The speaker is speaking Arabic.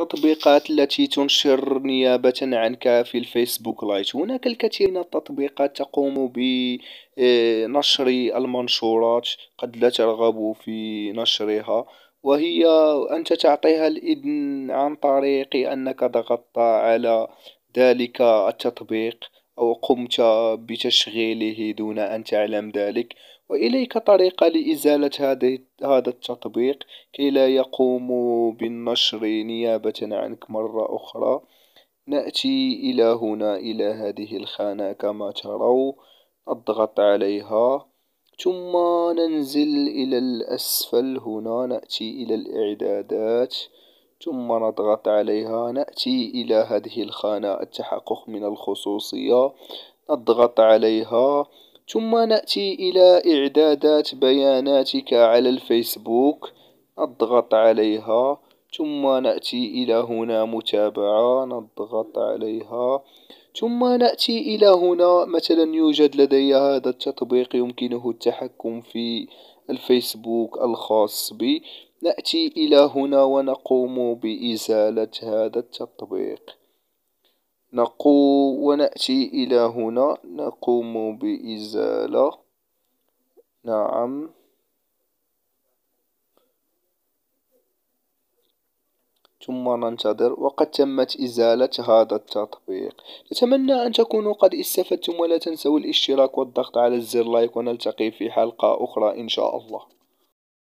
التطبيقات التي تنشر نيابة عنك في الفيسبوك لايت هناك الكثير من التطبيقات تقوم بنشر المنشورات قد لا ترغب في نشرها وهي أنت تعطيها الإذن عن طريق أنك ضغطت على ذلك التطبيق أو قمت بتشغيله دون أن تعلم ذلك وإليك طريقة لإزالة هذا التطبيق كي لا يقوم بالنشر نيابة عنك مرة أخرى نأتي إلى هنا إلى هذه الخانة كما تروا أضغط عليها ثم ننزل إلى الأسفل هنا نأتي إلى الإعدادات ثم نضغط عليها نأتي إلى هذه الخانة التحقق من الخصوصية نضغط عليها ثم نأتي إلى إعدادات بياناتك على الفيسبوك نضغط عليها ثم نأتي إلى هنا متابعة نضغط عليها ثم نأتي إلى هنا مثلا يوجد لدي هذا التطبيق يمكنه التحكم في الفيسبوك الخاص بي نأتي إلى هنا ونقوم بإزالة هذا التطبيق نقوم ونأتي إلى هنا نقوم بإزالة نعم ثم ننتظر وقد تمت إزالة هذا التطبيق نتمنى أن تكونوا قد استفدتم ولا تنسوا الاشتراك والضغط على الزر لايك ونلتقي في حلقة أخرى إن شاء الله